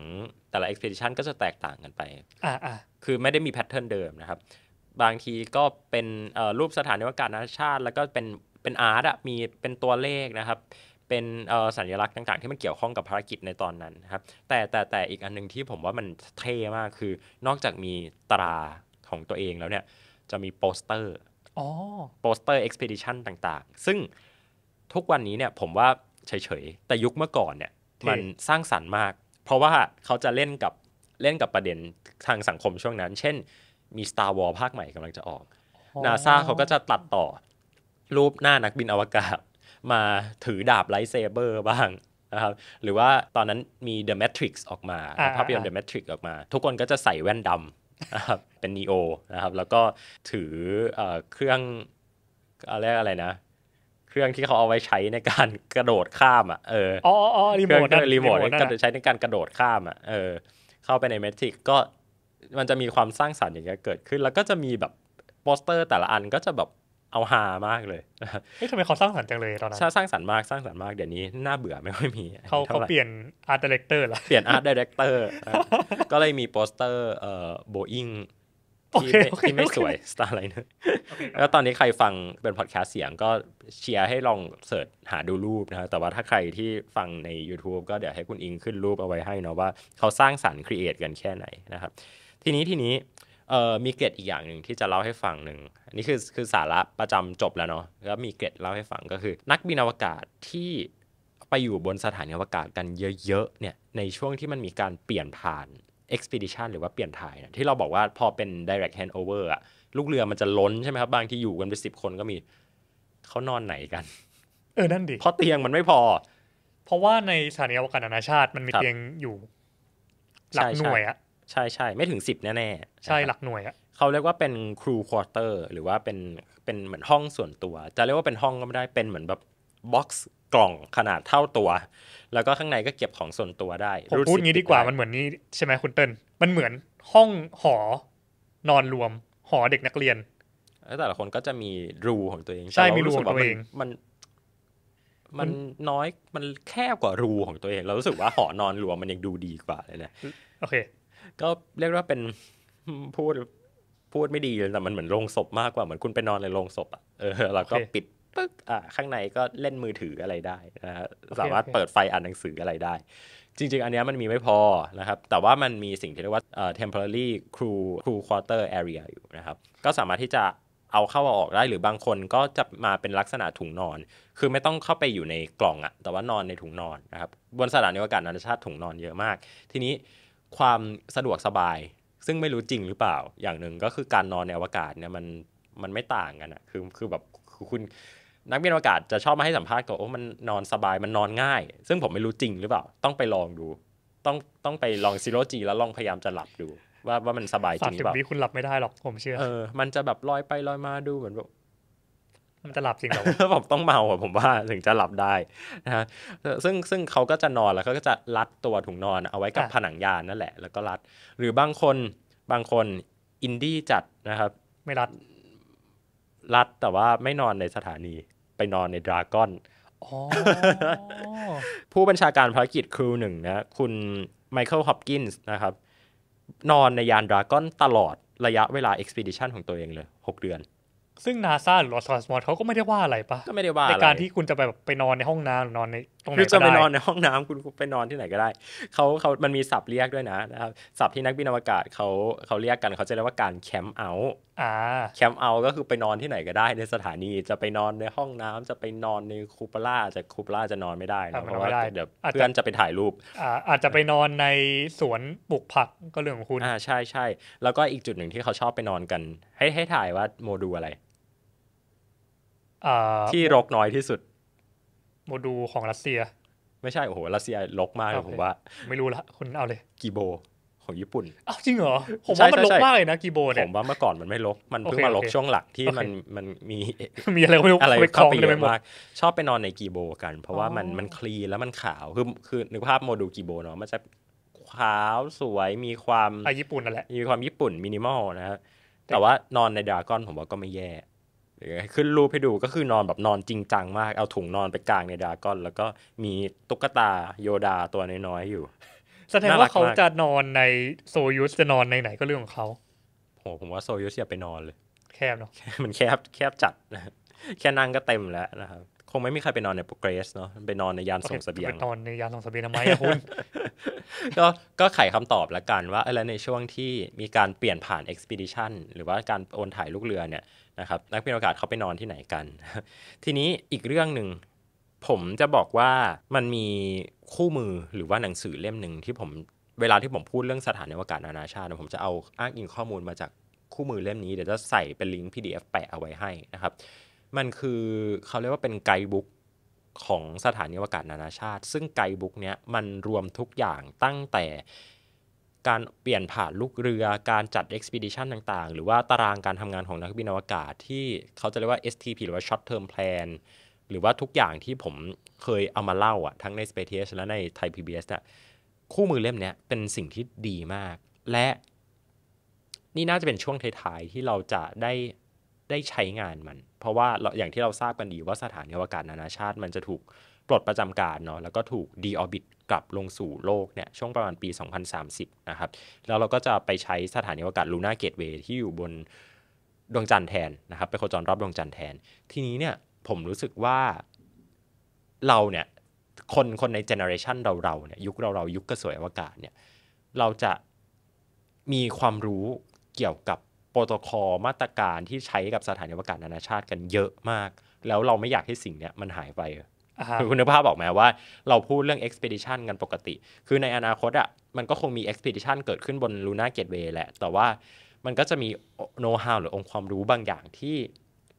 แต่ละ expedition ก็จะแตกต่างกันไปอ่าคือไม่ได้มีแพทเทิร์นเดิมนะครับ บางทีก็เป็นรูปสถานวากาศนานาชาติ แล้วก็เป็นเป็นอาร์ตอะมีเป็นตัวเลขนะครับ เป็นสัญลักษณ์ต่างๆ ที่มันเกี่ยวข้องกับภารกิจในตอนนั้นครับ แต่แต่แต่อีกอันนึงที่ผมว่ามันเท่มาก คือนอกจากมีตราของตัวเองแล้วเนี่ย จะมีโปสเตอร์โปสเตอร์เอ็กซ์เพดิชันต่างๆ ซึ่งทุกวันนี้เนี่ยผมว่าเฉยๆ แต่ยุคเมื่อก่อนเนี่ยมันสร้างสรรค์มากเพราะว่าเขาจะเล่นกับเล่นกับประเด็นทางสังคมช่วงนั้น เช่น มี Star War ภาคใหม่กำลังจะออกนาซาเขาก็จะตัดต่อรูปหน้านักบินอวกาศ มาถือดาบไลท์เซเบอร์บ้างนะครับ หรือว่าตอนนั้นมี The Matrix ออกมา ภาพยนตร์ The Matrix ออกมา ทุกคนก็จะใส่แว่นดำนะครับ เป็นนีโอนะครับ แล้วก็ถือเครื่องอะไรอะไรนะเครื่องที่เขาเอาไว้ใช้ในการกระโดดข้ามอ่ะ เอออ๋ออ๋อรีโมทรีโมทใช้ในการกระโดดข้ามอ่ะ เออ เข้าไปในเมทริกก็มันจะมีความสร้างสรรค์อย่างเงี้ยเกิดขึ้น แล้วก็จะมีแบบโปสเตอร์ แต่ละอันก็จะแบบเอาหามากเลย เฮ้ยทำไมเขาสร้างสรรค์จังเลยตอนนั้น สร้างสรรค์มากสร้างสรรค์มาก เดี๋ยวนี้น่าเบื่อไม่ค่อยมีเขาเขาเปลี่ยนอาร์ตดีเรคเตอร์ละเปลี่ยนอาร์ตดีเรคเตอร์ก็เลยมีโปสเตอร์เอ่อโบอิงที่ที่ไม่สวยสตไลน์เนอร์แล้วตอนนี้ใครฟังเป็นพอดแคสต์เสียงก็เชียร์ให้ลองเสิร์ชหาดูรูปนะครับแต่ว่าถ้าใครที่ฟังใน YouTube ก็เดี๋ยวให้คุณอิงขึ้นรูปเอาไว้ให้เนาะว่า เขาสร้างสารรค์ครีเอทกันแค่ไหนนะครับ ทีนี้ทีนี้มีเกร็ดอีกอย่างหนึ่งที่จะเล่าให้ฟังหนึ่งนี่คือคือสาระประจำจบแล้วเนาะแล้วมีเกร็ดเล่าให้ฟังก็คือ นักบินอวกาศที่ไปอยู่บนสถานีอวกาศกันเยอะ ๆ เนี่ยในช่วงที่มันมีการเปลี่ยนผ่าน expedition หรือว่าเปลี่ยนถ่ายนที่เราบอกว่าพอเป็น direct handover อะลูกเรือมันจะล้นใช่ไหมครับบางที่อยู่กันไปสิบคนก็มี เขานอนไหนกัน เออ นั่นดิเพราะเตียงมันไม่พอ เพราะว่าในสถานีอวกาศนานาชาติมันมีเตียงอยู่ หลักหน่วยอะใช่ใช่ ไม่ถึงสิบแน่ ๆ ใช่หลักหน่วยอะเขาเรียกว่าเป็นครูควอเตอร์หรือว่าเป็นเป็นเหมือนห้องส่วนตัว จะเรียกว่าเป็นห้องก็ไม่ได้เป็นเหมือนแบบบ็อกซ์กล่องขนาดเท่าตัว แล้วก็ข้างในก็เก็บของส่วนตัวได้ผมพูดงี้ดีกว่ามันเหมือนนี้ใช่ไหมคุณเติ้ลมันเหมือนห้องหอนอนรวม หอเด็กนักเรียนแต่ละคนก็จะมีรูของตัวเอง ใช่มีรูของตัวเองมันมันน้อยมันแคบกว่ารูของตัวเอง เรารู้สึกว่าหอนอนรวมมันยังดูดีกว่าเลยนะโอเค ก็เรียกว่าเป็น พูดพูดไม่ดีเลยแต่มันเหมือนโรงศพ มากกว่าเหมือนคุณไปนอนในโรงศพอ่ะเออแล้วก็ปิดปึ๊กอ่าข้างในก็เล่นมือถืออะไรได้นะฮะสามารถเปิดไฟอ่านหนังสืออะไรได้ จริง ๆ อันนี้มันมีไม่พอนะครับ แต่ว่ามันมีสิ่งที่เรียกว่า temporary crew crew quarter area อยู่นะครับ ก็สามารถที่จะเอาเข้าออกได้หรือบางคนก็จะมาเป็นลักษณะถุงนอน คือไม่ต้องเข้าไปอยู่ในกล่องอะแต่ว่านอนในถุงนอนนะครับ บนสถานีอวกาศนานาชาติถุงนอนเยอะมาก ทีนี้ความสะดวกสบาย ซึ่งไม่รู้จริงหรือเปล่าอย่างหนึ่งก็คือการนอนในอวกาศเนี่ยมันมันไม่ต่างกันอะคือคือแบบคุณนักบินอวกาศจะชอบมาให้สัมภาษณ์ก็โอ้มันนอนสบายมันนอนง่าย ซึ่งผมไม่รู้จริงหรือเปล่า ต้องไปลองดู ต้องต้องไปลองซีโรจีแล้วลองพยายามจะหลับดู ว่าว่ามันสบายจริงหรือเปล่าสามสิบวิคุณหลับไม่ได้หรอกผมเชื่อเออมันจะแบบลอยไปลอยมาดูเหมือนแบบมันจะหลับจริงหรอผมต้องเมาผมว่าถึงจะหลับได้นะฮะ ซึ่งซึ่งเขาก็จะนอนแล้วเขาก็จะรัดตัวถุงนอนเอาไว้กับผนังยานนั่นแหละ แล้วก็รัด หรือบางคนบางคนอินดี้จัดนะครับไม่รัดรัดแต่ว่าไม่นอนในสถานีไปนอนในดราก้อน ผู้บัญชาการภารกิจครูหนึ่งนะ คุณไมเคิลฮอปกินส์นะครับนอนในยานดราก้อนตลอดระยะเวลาเอ็กซ์พีดิชันของตัวเองเลย 6 เดือน ซึ่งนาซาหรือลอสคอสมอสเขาก็ไม่ได้ว่าอะไรปะก็ไม่ได้ว่าในการที่คุณจะไปแบบไปนอนในห้องน้ำหรือนอนในตรงไหนจะไปนอนในห้องน้ำคุณไปนอนที่ไหนก็ได้เขาเขามันมีศัพท์เรียกด้วยนะนะครับศัพท์ที่นักบินอวกาศเขาเขาเรียกกันเขาจะเรียกว่าการแคมป์เอาท์แคมป์เอาท์ก็คือไปนอนที่ไหนก็ได้ ในสถานีจะไปนอนในห้องน้ำ จะไปนอนในคูปล่าจะคูปล่าจะนอนไม่ได้นะเพราะว่าเดี๋ยวเพื่อนจะไปถ่ายรูปอาจจะไปนอนในสวนปลูกผักก็เรื่องของคุณอ่าใช่ใช่แล้วก็อีกจุดหนึ่งที่เขาชอบไปนอนกันให้ให้ถ่ายว่าโมดูอะไรที่รกน้อยที่สุดโมดูลของรัสเซียไม่ใช่โอ้โหรัสเซียลกมากเลยผมว่า ไม่รู้ละคุณเอาเลยกีโบ ของญี่ปุ่นอ้าวจริงเหรอ ผมว่ามันลกมากเลยนะกีโบเนี่ยผมว่าเมื่อก่อนมันไม่ลกมันเพิ่งมาลกช่วงหลักที่มันมันมีมีอะไรไม่รู้อะไรเข้าไปเยอะมาก ชอบไปนอนในกีโบกัน เพราะว่ามันมันคลีแล้วมันขาวคือคือนึกภาพโมดูกีโบเนาะมันจะขาวสวยมีความญี่ปุ่นนั่นแหละมีความญี่ปุ่นมินิมอลนะฮะแต่ว่านอนในดากอนผมว่าก็ไม่แย่ขึ้นรูปให้ดูก็คือนอนแบบนอนจริงจังมาก เอาถุงนอนไปกลางในดาก้อนแล้วก็มีตุ๊กตาโยดาตัวน้อยๆอยู่แสดงว่าเขาจะนอนในโซยุสจะนอนในไหนก็เรื่องของเขาโหผมว่าโซยุสอย่าไปนอนเลย แคบเนาะมันแคบแคบจัดนะแค่นั่งก็เต็มแล้วนะครับคงไม่มีใครไปนอนในโปรเกรสเนาะไปนอนในยานส่งสเสบียงไปนอนในยานส่งสเสบียงทำไมคุณก็ก็ไขคำตอบละกันว่าอะไรในช่วงที่มีการเปลี่ยนผ่านเอ็กซ์พีเดชันหรือว่าการโอนถ่ายลูกเรือเนี่ยนะครับนักบินอวกาศเขาไปนอนที่ไหนกัน ทีนี้อีกเรื่องหนึ่งผมจะบอกว่ามันมีคู่มือหรือว่าหนังสือเล่มหนึ่งที่ผมเวลาที่ผมพูดเรื่องสถานอวกาศนานาชาติ ผมจะเอาอ้างอิงข้อมูลมาจากคู่มือเล่มนี้เดี๋ยวจะใส่เป็นลิงก์ PDF แปะเอาไว้ให้นะครับมันคือเขาเรียกว่าเป็นไกด์บุ๊กของสถานีอวกาศนานาชาติ ซึ่งไกด์บุ๊กเนี้ยมันรวมทุกอย่างตั้งแต่การเปลี่ยนผ่านลูกเรือ การจัดเอ็กซ์พีดิชันต่าง ๆ หรือว่าตารางการทำงานของนักบินอวกาศ ที่เขาจะเรียกว่า STP หรือว่า Short Term Plan หรือว่าทุกอย่างที่ผมเคยเอามาเล่าอะทั้งใน Space ยสและในไทย PBS เนี่ยคู่มือเล่มนี้เป็นสิ่งที่ดีมาก และนี่น่าจะเป็นช่วงท้ายๆ ที่เราจะได้ได้ใช้งานมัน เพราะว่าอย่างที่เราทราบกันดีว่าสถานีอวกาศนานาชาติ มันจะถูกปลดประจำการเนาะแล้วก็ถูกดีออบิทกลับลงสู่โลกเนี่ยช่วงประมาณปี 2030นะครับแล้วเราก็จะไปใช้สถานีอวกาศลูน่าเกตเวย์ที่อยู่บนดวงจันทร์แทนนะครับไปโคจรรอบดวงจันทร์แทน ทีนี้เนี่ยผมรู้สึกว่าเราเนี่ยคนคนในเจเนอเรชันเราเราเนี่ยยุคเราเรายุคกระสวยอวกาศเนี่ยเราจะมีความรู้เกี่ยวกับโปรโตคอลมาตรการที่ใช้กับสถานีอวกาศนานาชาติกันเยอะมาก แล้วเราไม่อยากให้สิ่งเนี้ยมันหายไปคือคุณนภาพบอกมาว่า เราพูดเรื่อง expedition กันปกติ คือในอนาคตอ่ะมันก็คงมี expedition เกิดขึ้นบน Luna Gateway แหละ แต่ว่ามันก็จะมี know how หรือองค์ความรู้บางอย่างที่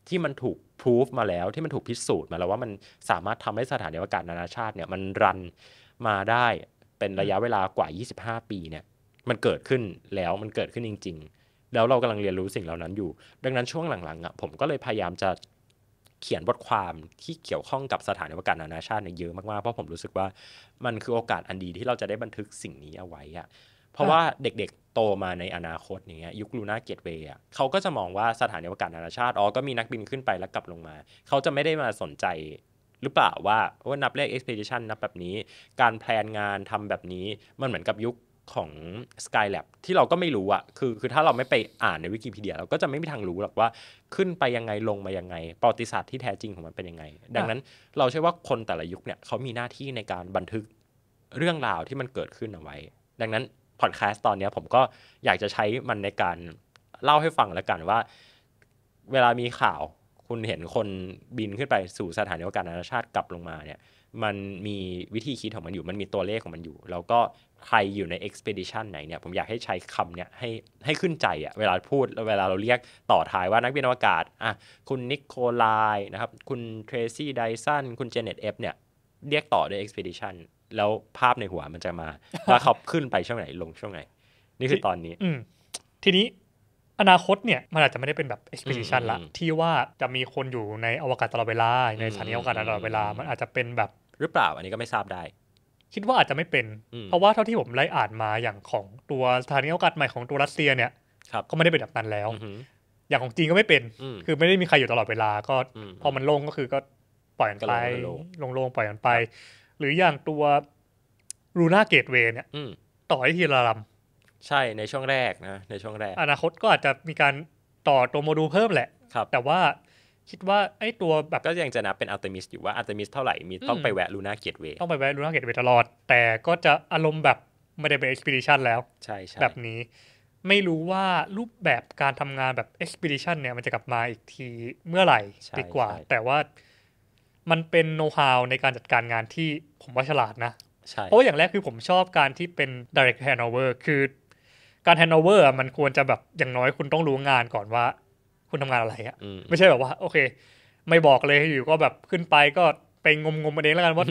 ที่มันถูกพิสูจมาแล้วที่มันถูกพิสูจน์มาแล้วว่ามันสามารถทำให้สถานอวกาศนานาชาติเนี่ย มันรันมาได้เป็นระยะเวลากว่า 25 ปีเนี่ยมันเกิดขึ้นแล้วมันเกิดขึ้นจริงๆแล้วเรากำลังเรียนรู้สิ่งเหล่านั้นอยู่ ดังนั้นช่วงหลัง ๆอ่ะผมก็เลยพยายามจะเขียนบทความที่เกี่ยวข้องกับสถานอวกาศนานาชาติเนี่ยเยอะมาก ๆ เพราะผมรู้สึกว่ามันคือโอกาสอันดีที่เราจะได้บันทึกสิ่งนี้เอาไว้อะเพราะว่าเด็กๆโตมาในอนาคตอย่างเงี้ยยุคลูน่าเกตเวย์อ่ะเขาก็จะมองว่าสถานอวกาศนานาชาติอ๋อก็มีนักบินขึ้นไปแล้วกลับลงมา เขาจะไม่ได้มาสนใจหรือเปล่าว่าว่านับเลขกซ์เพรสชันนับแบบนี้การแพลนงานทำแบบนี้มันเหมือนกับยุคของ Skylab ที่เราก็ไม่รู้อะคือคือถ้าเราไม่ไปอ่านในวิกิพีเดียเราก็จะไม่มีทางรู้หรอกว่าขึ้นไปยังไงลงมายังไง ประวัติศาสตร์ที่แท้จริงของมันเป็นยังไง ดังนั้นเราเชื่อว่าคนแต่ละยุคเนี่ยเขามีหน้าที่ในการบันทึกเรื่องราวที่มันเกิดขึ้นเอาไว้ ดังนั้นพอดแคสต์ตอนนี้ผมก็อยากจะใช้มันในการเล่าให้ฟังแล้วกันว่า เวลามีข่าว คุณเห็นคนบินขึ้นไปสู่สถานีอวกาศนานาชาติกลับลงมาเนี่ยมันมีวิธีคิดของมันอยู่ มันมีตัวเลขของมันอยู่ แล้วก็ใครอยู่ใน expedition ไหนเนี่ย ผมอยากให้ใช้คำเนี่ยให้ให้ขึ้นใจอะเวลาพูดเวลาเราเรียกต่อท้ายว่านักบินอวกาศอ่ะคุณนิโคลายนะครับ คุณเทรซี่ไดสันคุณเจเน็ตเอฟเนี่ย เรียกต่อด้วย expedition แล้วภาพในหัวมันจะมาว่าเขาขึ้นไปช่วงไหนลงช่วงไหน นี่คือตอนนี้ ทีนี้อนาคตเนี่ยมันอาจจะไม่ได้เป็นแบบ expedition ละที่ว่าจะมีคนอยู่ในอวกาศตลอดเวลา ในสถานีอวกาศตลอดเวลามันอาจจะเป็นแบบหรือเปล่าอันนี้ก็ไม่ทราบได้ คิดว่าอาจจะไม่เป็น เพราะว่าเท่าที่ผมไล่อ่านมาอย่างของตัวสถานีอวกาศใหม่ของตัวรัสเซียเนี่ยครับ ก็ไม่ได้เป็นแบบนั้นแล้ว อย่างของจีนก็ไม่เป็น คือไม่ได้มีใครอยู่ตลอดเวลาก็พอมันลงก็คือก็ปล่อยกันไปลงลงปล่อยกันไป หรืออย่างตัวรูน่าเกตเวย์เนี่ยต่อให้ทีละลำใช่ในช่วงแรกนะ ในช่วงแรกอนาคตก็อาจจะมีการต่อตัวโมดูลเพิ่มแหละแต่ว่าคิดว่า ไอ้ตัวแบบก็ยังจะนับเป็นอัลเทมิสอยู่ว่าอัลเทมิสเท่าไหร่มีต้องไปแวะลูน่าเกตเวย์ต้องไปแวะลูน่าเกตเวย์ตลอด แต่ก็จะอารมณ์แบบ ไม่ได้ไปเอ็กซ์เพรชันแล้ว ใช่ใแบบนี้ ไม่รู้ว่ารูปแบบการทำงานแบบเอ็กซ์เพรชันเนี่ยมันจะกลับมาอีกทีเมื่อไหร่ ดีกว่า แต่ว่ามันเป็นโน้ตฮาวในการจัดการงานที่ผมว่าฉลาดนะเพราะอย่างแรกคือผมชอบการที่เป็น direct handover คือการ handover มันควรจะแบบอย่างน้อยคุณต้องรู้งานก่อนว่าคุณทำงานอะไรอะไม่ใช่แบบว่าโอเค ไม่บอกเลยอยู่ ก็แบบขึ้นไปก็ไปงมงมมาเองแล้วกันว่า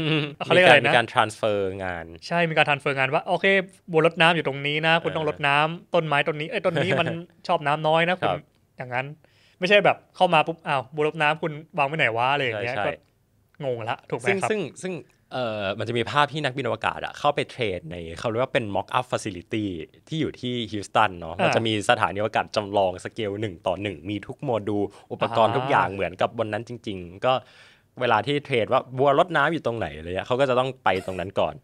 เขาเรียกอะไรนะมีการ transfer งานใช่มีการ transfer งานว่าโอเคบัวรดน้ำอยู่ตรงนี้นะคุณต้องรดน้ำต้นไม้ต้นนี้เอ้ยต้นนี้มันชอบน้ำน้อยนะคุณอย่างนั้นไม่ใช่แบบเข้ามาปุ๊บอ้าวบัวรดน้ำคุณวางไว้ไหนวะอะไรอย่างเงี้ยก็งงละถูกไหมครับซึ่งซึ่งเอ่อมันจะมีภาพที่นักบินอวกาศอะเข้าไปเทรดในเขาเรียกว่าเป็นม็อกอัพฟิสิลิตี้ที่อยู่ที่ฮิวสตันเนาะมันจะมีสถานีอวกาศจำลองสเกลหนึ่งต่อหนึ่งมีทุกโมดูล อุปกรณ์ทุกอย่างเหมือนกับวันนั้นจริง ๆ ก็เวลาที่เทรดว่าบัวรดน้ำอยู่ตรงไหนอะไรเงี้ยเขาก็จะต้องไปตรงนั้นก่อน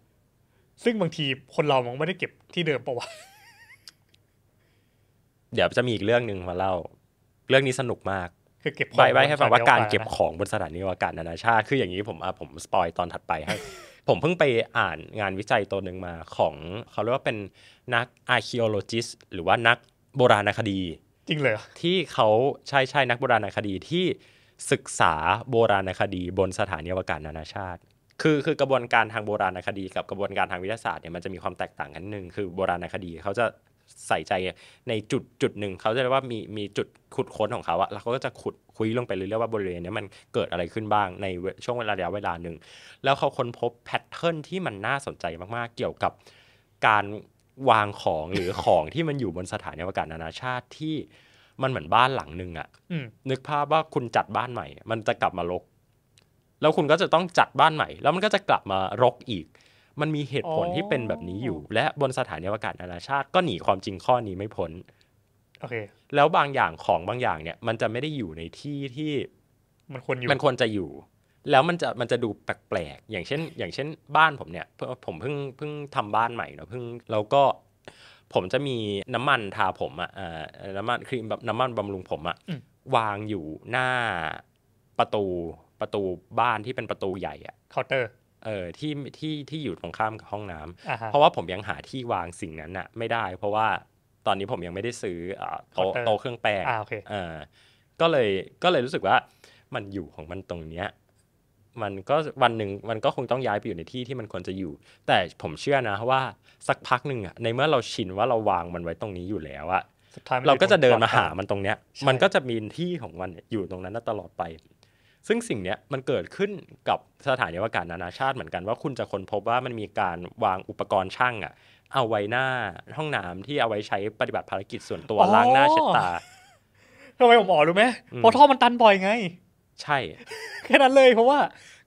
ซึ่งบางทีคนเรามองไม่ได้เก็บที่เดิมปะวะเดี๋ยวจะมีอีกเรื่องหนึ่งมาเล่าเรื่องนี้สนุกมากคือเก็บใบไว้ให้ฟังว่าการเก็บของบนสถานีอวกาศนานาชาติ คืออย่างนี้ผมอ่ะผมสปอยตอนถัดไปให้ผมเพิ่งไปอ่านงานวิจัยตัวหนึ่งมาของเขาเรียกว่าเป็นนักอาร์คีโอโลจิสหรือว่านักโบราณคดี จริงเลยที่เขาใช่ใช่นักโบราณคดีที่ศึกษาโบราณคดีบนสถานีอวกาศนานาชาติคือคือกระบวนการทางโบราณคดี กับกระบวนการทางวิทยาศาสตร์เนี่ยมันจะมีความแตกต่างกันหนึ่งคือโบราณคดีเขาจะใส่ใจในจุดจุดหนึ่งเขาจะเรียกว่ามีมีจุดขุดค้นของเขาอะแล้วเขาก็จะขุดคุยลงไปเรื่อยๆว่าบริเวณนี้มันเกิดอะไรขึ้นบ้างในช่วงเวลาระยะเวลาหนึ่งแล้วเขาค้นพบแพทเทิร์นที่มันน่าสนใจมากๆ เกี่ยวกับการวางของหรือของที่มันอยู่บนสถานีอากาศนานาชาติที่มันเหมือนบ้านหลังหนึ่งอะนึกภาพว่าคุณจัดบ้านใหม่ มันจะกลับมารก แล้วคุณก็จะต้องจัดบ้านใหม่ แล้วมันก็จะกลับมารกอีกมันมีเหตุผลที่เป็นแบบนี้อยู่และบนสถานีอวกาศนานาชาติ ก็หนีความจริงข้อนี้ไม่พ้นโอเค แล้วบางอย่างของบางอย่างเนี่ย มันจะไม่ได้อยู่ในที่ที่ มันควรอยู่มันควรจะอยู่ แล้วมันจะมันจะดูแปลกๆอย่างเช่น อย่างเช่นบ้านผมเนี่ยผมเพิ่งเพิ่งทำบ้านใหม่เนาะเพิ่งแล้วก็ผมจะมีน้ำมันทาผมอะ่ะน้ำมันครีมแบบน้ำมันบำรุงผมอะ่ะวางอยู่หน้าประตูประตูบ้านที่เป็นประตูใหญ่อ่ะเคาน์เตอร์เออที่ที่ที่อยู่ตรงข้ามกับห้องน้ำ เพราะว่าผมยังหาที่วางสิ่งนั้นอะไม่ได้ เพราะว่าตอนนี้ผมยังไม่ได้ซื้อโต๊ะโต๊ะเครื่องแป้งเออก็เลยก็เลยรู้สึกว่ามันอยู่ของมันตรงเนี้ย มันก็วันหนึ่งมันก็คงต้องย้ายไปอยู่ในที่ที่มันควรจะอยู่ แต่ผมเชื่อนะว่าสักพักหนึ่งอะในเมื่อเราชินว่าเราวางมันไว้ตรงนี้อยู่แล้วอะเราก็จะเดินมาหามันตรงเนี้ยมันก็จะมีที่ของมันอยู่ตรงนั้นตลอดไปซึ่งสิ่งนี้มันเกิดขึ้นกับสถานีอากาศนานาชาติเหมือนกันว่า คุณจะค้นพบว่ามันมีการวางอุปกรณ์ช่างอะเอาไว้หน้าห้องน้ำที่เอาไว้ใช้ปฏิบัติภารกิจส่วนตัวล้างหน้าเช็ดตาทำไมผมอ๋อรู้ไหมเพราะท่อมันตันบ่อยไง ใช่ แค่นั้นเลยเพราะว่า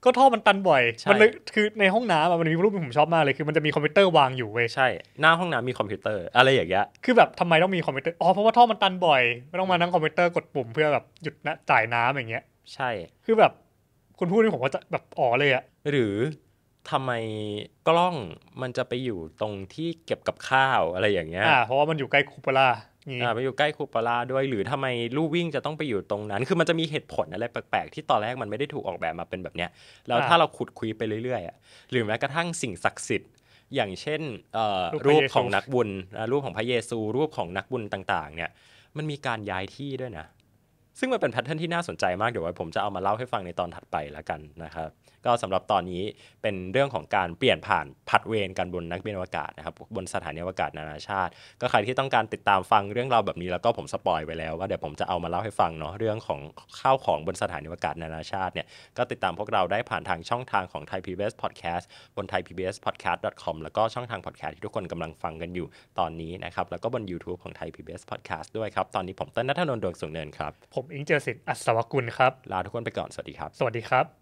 ก็ท่อมันตันบ่อยมันคือในห้องน้ำมันมีรูปที่ผมชอบมากเลยคือมันจะมีคอมพิวเตอร์วางอยู่เว้ยใช่ หน้าห้องน้ำมีคอมพิวเตอร์อะไรอย่างเงี้ยคือแบบทำไมต้องมีคอมพิวเตอร์อ๋อเพราะว่าท่อมันตันบ่อยไม่ต้องมานั่งคอมพิวเตอร์กดปุ่มเพื่อแบบหยุดจ่ายน้ำอย่างเงี้ยใช่ คือแบบคุณพูดนี่ผมก็จะแบบอ๋อเลยอะหรือทำไมกล้องมันจะไปอยู่ตรงที่เก็บกับข้าวอะไรอย่างเงี้ย อ่าเพราะว่ามันอยู่ใกล้คูปลาอ่าไปอยู่ใกล้คูปลาด้วย หรือทำไมลู่วิ่งจะต้องไปอยู่ตรงนั้น คือมันจะมีเหตุผลอะไรแปลก ๆ ที่ตอนแรกมันไม่ได้ถูกออกแบบมาเป็นแบบเนี้ย แล้วถ้าเราขุดคุยไปเรื่อยๆอ่ะหรือแม้กระทั่งสิ่งศักดิ์สิทธิ์ อย่างเช่นรูปของนักบุญ รูปของพระเยซู รูปของนักบุญต่าง ๆ เนี่ย มันมีการย้ายที่ด้วยนะซึ่งมันเป็นแพทเทิร์นที่น่าสนใจมาก เดี๋ยวไว้ผมจะเอามาเล่าให้ฟังในตอนถัดไปแล้วกันนะครับก็สำหรับตอนนี้เป็นเรื่องของการเปลี่ยนผ่านผัดเวรกันบนนักบินอวกาศนะครับบนสถานีอวกาศนานาชาติ ก็ใครที่ต้องการติดตามฟังเรื่องราวแบบนี้ แล้วก็ผมสปอยไว้แล้วว่าเดี๋ยวผมจะเอามาเล่าให้ฟังเนาะเรื่องของข้าวของบนสถานีอวกาศนานาชาติเนี่ยก็ติดตามพวกเราได้ผ่านทางช่องทางของ Thai PBS Podcast บน thaipbspodcast.com แล้วก็ช่องทางพอดแคสต์ที่ทุกคนกำลังฟังกันอยู่ตอนนี้นะครับแล้วก็บน YouTube ของ Thai PBS Podcast ด้วยครับตอนนี้ผมเต้นนัทนนท์ดวงสุงเนินครับผมอิงเจอสิทธิ์อัศวกุลครับลาทุกคนไปก่อนสวัสดีครับสวัสดีครับ